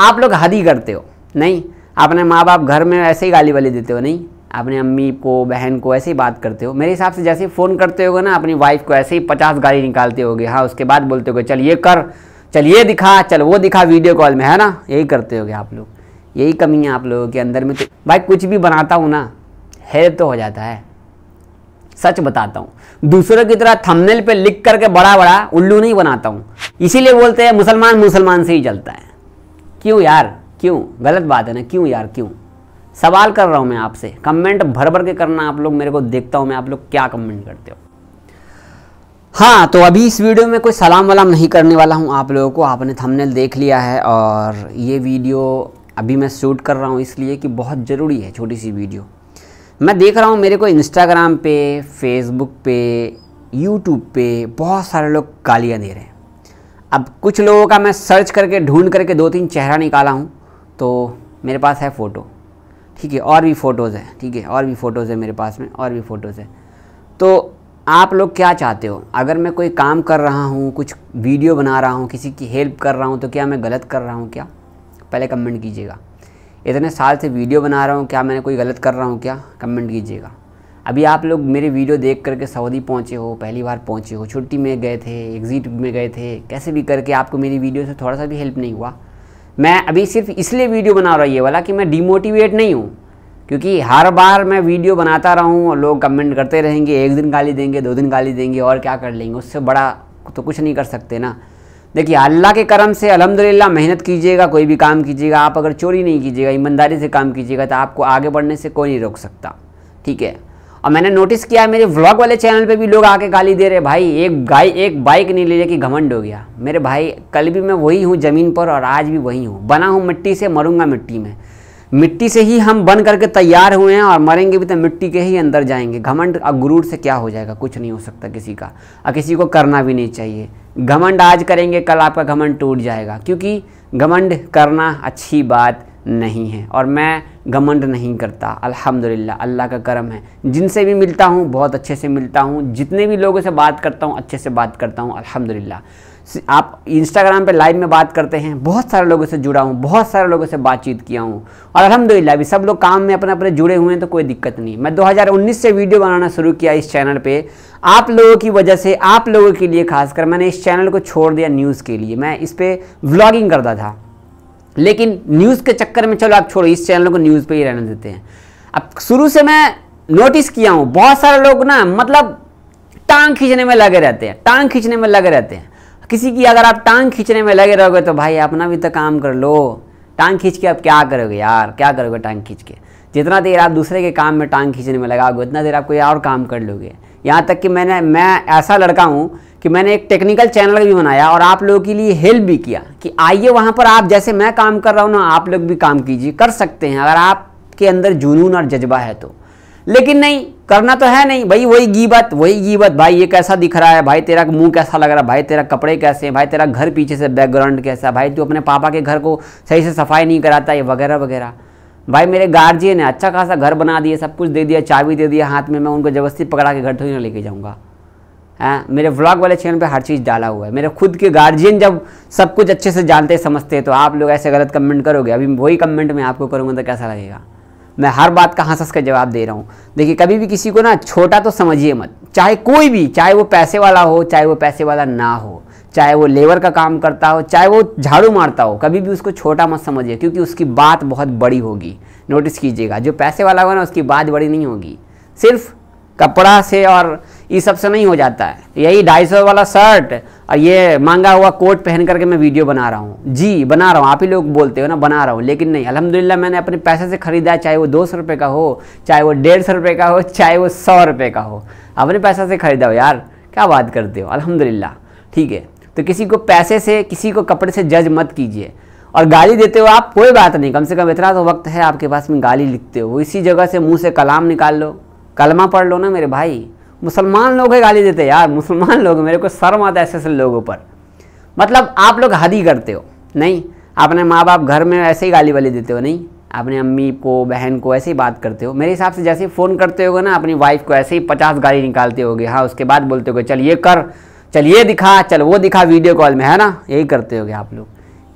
आप लोग हद ही करते हो नहीं आपने माँ बाप घर में ऐसे ही गाली वाली देते हो नहीं अपने अम्मी को बहन को ऐसे ही बात करते हो मेरे हिसाब से जैसे ही फ़ोन करते होगे ना अपनी वाइफ को ऐसे ही पचास गाली निकालते होगे हाँ उसके बाद बोलते होगे चल ये कर चल ये दिखा चल वो दिखा वीडियो कॉल में है ना यही करते होगे आप लोग यही कमी है आप लोगों के अंदर में तो भाई कुछ भी बनाता हूँ ना है तो हो जाता है सच बताता हूँ दूसरों की तरह थंबनेल पे लिख करके बड़ा बड़ा उल्लू नहीं बनाता हूँ इसीलिए बोलते हैं मुसलमान मुसलमान से ही चलता है क्यों यार क्यों गलत बात है ना क्यों यार क्यों सवाल कर रहा हूँ मैं आपसे कमेंट भर भर के करना आप लोग मेरे को देखता हूँ मैं आप लोग क्या कमेंट करते हो हाँ तो अभी इस वीडियो में कोई सलाम वलाम नहीं करने वाला हूँ आप लोगों को आपने थंबनेल देख लिया है और ये वीडियो अभी मैं शूट कर रहा हूँ इसलिए कि बहुत ज़रूरी है छोटी सी वीडियो मैं देख रहा हूँ मेरे को इंस्टाग्राम पे फेसबुक पे यूट्यूब पे बहुत सारे लोग गालियाँ दे रहे हैं अब कुछ लोगों का मैं सर्च करके ढूंढ करके दो तीन चेहरा निकाला हूँ तो मेरे पास है फ़ोटो ठीक है और भी फ़ोटोज़ है ठीक है और भी फ़ोटोज़ है मेरे पास में और भी फ़ोटोज़ है तो आप लोग क्या चाहते हो अगर मैं कोई काम कर रहा हूँ कुछ वीडियो बना रहा हूँ किसी की हेल्प कर रहा हूँ तो क्या मैं गलत कर रहा हूँ क्या पहले कमेंट कीजिएगा इतने साल से वीडियो बना रहा हूँ क्या मैंने कोई गलत कर रहा हूँ क्या कमेंट कीजिएगा अभी आप लोग मेरे वीडियो देख करके सऊदी पहुँचे हो पहली बार पहुँचे हो छुट्टी में गए थे एग्ज़िट में गए थे कैसे भी करके आपको मेरी वीडियो से थोड़ा सा भी हेल्प नहीं हुआ मैं अभी सिर्फ इसलिए वीडियो बना रहा ये वाला कि मैं डिमोटिवेट नहीं हूँ क्योंकि हर बार मैं वीडियो बनाता रहूँ और लोग कमेंट करते रहेंगे एक दिन गाली देंगे दो दिन गाली देंगे और क्या कर लेंगे उससे बड़ा तो कुछ नहीं कर सकते ना देखिए अल्लाह के करम से अलहमदिल्ला मेहनत कीजिएगा कोई भी काम कीजिएगा आप अगर चोरी नहीं कीजिएगा ईमानदारी से काम कीजिएगा तो आपको आगे बढ़ने से कोई नहीं रोक सकता ठीक है और मैंने नोटिस किया है मेरे व्लॉग वाले चैनल पे भी लोग आके गाली दे रहे भाई एक गाय एक बाइक नहीं ले कि घमंड हो गया मेरे भाई कल भी मैं वही हूँ ज़मीन पर और आज भी वही हूँ बना हूँ मिट्टी से मरूंगा मिट्टी में मिट्टी से ही हम बन करके तैयार हुए हैं और मरेंगे भी तो मिट्टी के ही अंदर जाएंगे घमंड और गुरूर से क्या हो जाएगा कुछ नहीं हो सकता किसी का और किसी को करना भी नहीं चाहिए घमंड आज करेंगे कल आपका घमंड टूट जाएगा क्योंकि घमंड करना अच्छी बात नहीं है और मैं घमंड नहीं करता अल्हम्दुलिल्लाह अल्लाह का करम है जिनसे भी मिलता हूँ बहुत अच्छे से मिलता हूँ जितने भी लोगों से बात करता हूँ अच्छे से बात करता हूँ अल्हम्दुलिल्लाह आप इंस्टाग्राम पे लाइव में बात करते हैं बहुत सारे लोगों से जुड़ा हूँ बहुत सारे लोगों से बातचीत किया हूँ और अलहमदिल्ला अभी सब लोग काम में अपने अपने जुड़े हुए हैं तो कोई दिक्कत नहीं मैं 2019 से वीडियो बनाना शुरू किया इस चैनल पर आप लोगों की वजह से आप लोगों के लिए खासकर मैंने इस चैनल को छोड़ दिया न्यूज़ के लिए मैं इस पर व्लॉगिंग करता था लेकिन न्यूज़ के चक्कर में चलो आप छोड़ो इस चैनल को न्यूज़ पे ही रहने देते हैं अब शुरू से मैं नोटिस किया हूँ बहुत सारे लोग ना मतलब टांग खींचने में लगे रहते हैं टांग खींचने में लगे रहते हैं किसी की अगर आप टांग खींचने में लगे रहोगे तो भाई अपना भी तो काम कर लो टांग खींच के आप क्या करोगे यार क्या करोगे टांग खींच के जितना देर आप दूसरे के काम में टांग खींचने में लगाओगे उतना देर आप कोई और काम कर लोगे यहाँ तक कि मैंने मैं ऐसा लड़का हूँ कि मैंने एक टेक्निकल चैनल भी बनाया और आप लोगों के लिए हेल्प भी किया कि आइए वहाँ पर आप जैसे मैं काम कर रहा हूँ ना आप लोग भी काम कीजिए कर सकते हैं अगर आपके अंदर जुनून और जज्बा है तो लेकिन नहीं करना तो है नहीं भाई वही गीबत वही गीबत भाई ये कैसा दिख रहा है भाई तेरा मुंह कैसा लग रहा है भाई तेरा कपड़े कैसे हैं भाई तेरा घर पीछे से बैकग्राउंड कैसा भाई तू अपने पापा के घर को सही से सफाई नहीं कराता ये वगैरह वगैरह भाई मेरे गार्जियन है अच्छा खासा घर बना दिया सब कुछ दे दिया चाबी दे दिया हाथ में मैं उनको जबरदस्ती पकड़ा के घर थोड़ी तो ना लेके जाऊँगा हाँ मेरे व्लॉग वाले चैनल पे हर चीज़ डाला हुआ है मेरे खुद के गार्जियन जब सब कुछ अच्छे से जानते समझते तो आप लोग ऐसे गलत कमेंट करोगे अभी वही कमेंट मैं आपको करूँगा तो कैसा लगेगा मैं हर बात का हंस का जवाब दे रहा हूँ देखिए कभी भी किसी को ना छोटा तो समझिए मत चाहे कोई भी चाहे वो पैसे वाला हो चाहे वो पैसे वाला ना हो चाहे वो लेबर का काम करता हो चाहे वो झाड़ू मारता हो कभी भी उसको छोटा मत समझिए क्योंकि उसकी बात बहुत बड़ी होगी नोटिस कीजिएगा जो पैसे वाला होगा ना उसकी बात बड़ी नहीं होगी सिर्फ कपड़ा से और ये सब से नहीं हो जाता है यही ढाई सौ वाला शर्ट और ये मांगा हुआ कोट पहन करके मैं वीडियो बना रहा हूँ जी बना रहा हूँ आप ही लोग बोलते हो ना बना रहा हूँ लेकिन नहीं अलहमदिल्ला मैंने अपने पैसे से ख़रीदा है चाहे वो दो सौ रुपये का हो चाहे वो डेढ़ सौ रुपये का हो चाहे वो सौ रुपये का हो अपने पैसा से ख़रीदा हो यार क्या बात करते हो अलहमदिल्ला ठीक है तो किसी को पैसे से किसी को कपड़े से जज मत कीजिए और गाली देते हो आप कोई बात नहीं कम से कम इतना तो वक्त है आपके पास में गाली लिखते हो इसी जगह से मुंह से कलाम निकाल लो कलमा पढ़ लो ना मेरे भाई मुसलमान लोग है गाली देते यार मुसलमान लोग मेरे को शर्म आता है ऐसे ऐसे लोगों पर मतलब आप लोग हद ही करते हो नहीं आपने माँ बाप घर में ऐसे ही गाली वाली देते हो नहीं अपने अम्मी को बहन को ऐसे ही बात करते हो मेरे हिसाब से जैसे ही फ़ोन करते होगे ना अपनी वाइफ को ऐसे ही पचास गाली निकालते होगे हाँ उसके बाद बोलते हो चल ये कर चल ये दिखा चल वो दिखा वीडियो कॉल में है ना यही करते हो आप लोग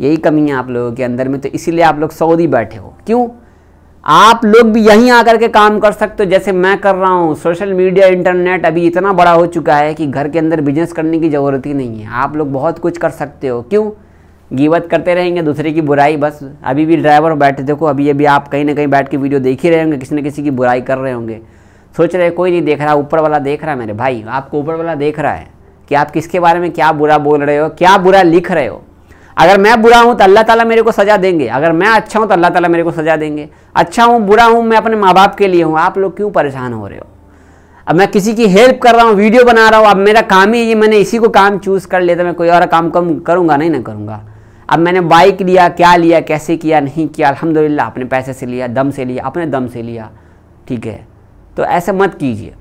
यही कमी है आप लोगों के अंदर में तो इसीलिए आप लोग सऊदी बैठे हो क्यों आप लोग भी यहीं आकर के काम कर सकते हो जैसे मैं कर रहा हूँ सोशल मीडिया इंटरनेट अभी इतना बड़ा हो चुका है कि घर के अंदर बिजनेस करने की ज़रूरत ही नहीं है आप लोग बहुत कुछ कर सकते हो क्यों गीवत करते रहेंगे दूसरे की बुराई बस अभी भी ड्राइवर बैठे देखो अभी अभी आप कहीं ना कहीं बैठ के वीडियो देख ही रहे होंगे किसी न किसी की बुराई कर रहे होंगे सोच रहे कोई नहीं देख रहा ऊपर वाला देख रहा है मेरे भाई आपको ऊपर वाला देख रहा है कि आप किसके बारे में क्या बुरा बोल रहे हो क्या बुरा लिख रहे हो अगर मैं बुरा हूँ तो अल्लाह ताला मेरे को सज़ा देंगे अगर मैं अच्छा हूँ तो अल्लाह ताला मेरे को सज़ा देंगे अच्छा हूँ बुरा हूँ मैं अपने माँ बाप के लिए हूँ आप लोग क्यों परेशान हो रहे हो अब मैं किसी की हेल्प कर रहा हूँ वीडियो बना रहा हूँ अब मेरा काम ही ये मैंने इसी को काम चूज़ कर लिया था तो मैं कोई और काम कम करूँगा नहीं ना करूँगा अब मैंने बाइक लिया क्या लिया कैसे किया नहीं किया अलहमदिल्ला अपने पैसे से लिया दम से लिया अपने दम से लिया ठीक है तो ऐसे मत कीजिए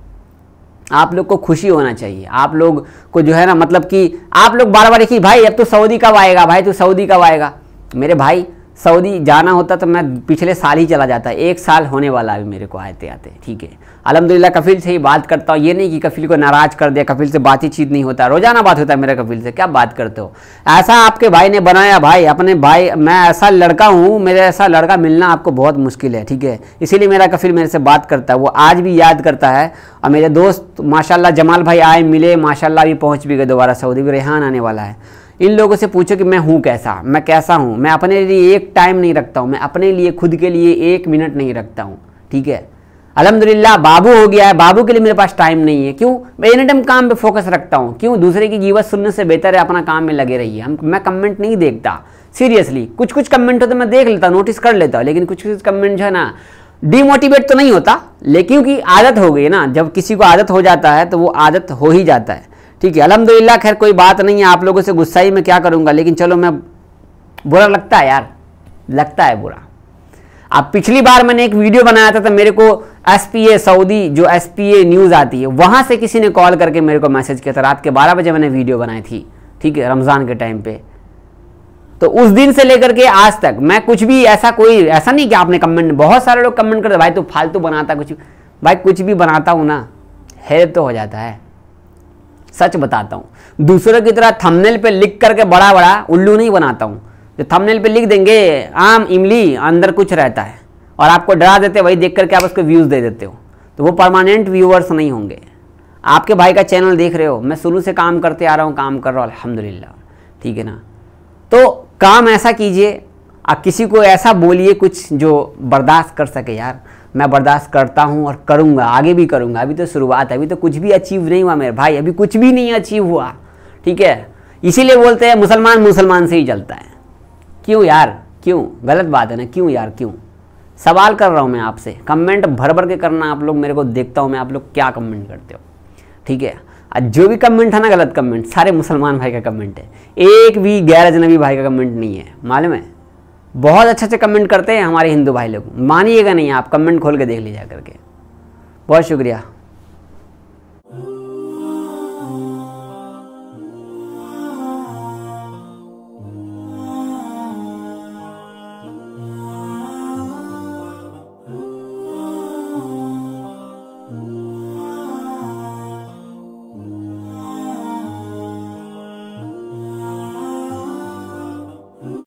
आप लोग को खुशी होना चाहिए आप लोग को जो है ना मतलब कि आप लोग बार बार देखिए भाई अब तो सऊदी कब आएगा भाई तो सऊदी कब आएगा मेरे भाई सऊदी जाना होता तो मैं पिछले साल ही चला जाता एक साल होने वाला अभी मेरे को आते आते ठीक है अलहमदिल्ला कफिल से ही बात करता हूँ ये नहीं कि कफिल को नाराज़ कर दिया कफिल से बातचीत नहीं होता रोज़ाना बात होता है मेरा कफिल से क्या बात करते हो ऐसा आपके भाई ने बनाया भाई अपने भाई मैं ऐसा लड़का हूँ मेरे ऐसा लड़का मिलना आपको बहुत मुश्किल है ठीक है इसीलिए मेरा कफिल मेरे से बात करता है वो आज भी याद करता है और मेरे दोस्त माशाला जमाल भाई आए मिले माशाला अभी पहुँच भी गए दोबारा सऊदी भी रेहान आने वाला है इन लोगों से पूछो कि मैं हूँ कैसा मैं कैसा हूँ मैं अपने लिए एक टाइम नहीं रखता हूँ मैं अपने लिए खुद के लिए एक मिनट नहीं रखता हूँ ठीक है अलहमदिल्ला बाबू हो गया है बाबू के लिए मेरे पास टाइम नहीं है क्यों मैं एनी टाइम काम पे फोकस रखता हूँ क्यों दूसरे की जीवत सुनने से बेहतर है अपना काम में लगे रहिए हम मैं कमेंट नहीं देखता सीरियसली कुछ कुछ कमेंट होते मैं देख लेता नोटिस कर लेता हूँ लेकिन कुछ कुछ कमेंट जो है ना डीमोटिवेट तो नहीं होता लेकिन क्योंकि आदत हो गई ना जब किसी को आदत हो जाता है तो वो आदत हो ही जाता है ठीक है अलहमदिल्ला खैर कोई बात नहीं है आप लोगों से गुस्सा ही मैं क्या करूँगा लेकिन चलो मैं बुरा लगता है यार लगता है बुरा अब पिछली बार मैंने एक वीडियो बनाया था तो मेरे को एस पी ए सऊदी जो एस पी ए न्यूज़ आती है वहाँ से किसी ने कॉल करके मेरे को मैसेज किया था रात के बारह बजे मैंने वीडियो बनाई थी ठीक है रमज़ान के टाइम पे तो उस दिन से लेकर के आज तक मैं कुछ भी ऐसा कोई ऐसा नहीं कि आपने कमेंट बहुत सारे लोग कमेंट करते भाई तो फालतू बनाता कुछ भाई कुछ भी बनाता हूँ ना हेल्प तो हो जाता है सच बताता हूँ दूसरों की तरह थंबनेल पे लिख करके बड़ा बड़ा उल्लू नहीं बनाता हूँ जो थंबनेल पे लिख देंगे आम इमली अंदर कुछ रहता है और आपको डरा देते वही देख करके आप उसको व्यूज़ दे देते हो तो वो परमानेंट व्यूअर्स नहीं होंगे आपके भाई का चैनल देख रहे हो मैं शुरू से काम करते आ रहा हूँ काम कर रहा हूँ अलहमदिल्ला ठीक है ना तो काम ऐसा कीजिए आप किसी को ऐसा बोलिए कुछ जो बर्दाश्त कर सके यार मैं बर्दाश्त करता हूँ और करूँगा आगे भी करूँगा अभी तो शुरुआत है अभी तो कुछ भी अचीव नहीं हुआ मेरे भाई अभी कुछ भी नहीं अचीव हुआ ठीक है इसीलिए बोलते हैं मुसलमान मुसलमान से ही जलता है क्यों यार क्यों गलत बात है ना क्यों यार क्यों सवाल कर रहा हूँ मैं आपसे कमेंट भर भर के करना आप लोग मेरे को देखता हूँ मैं आप लोग क्या कमेंट करते हो ठीक है आज जो भी कमेंट है ना गलत कमेंट सारे मुसलमान भाई का कमेंट है एक भी गैर अजनबी भाई का कमेंट नहीं है मालूम है बहुत अच्छे अच्छे कमेंट करते हैं हमारे हिंदू भाई लोग मानिएगा नहीं आप कमेंट खोल के देख लीजिए करके बहुत शुक्रिया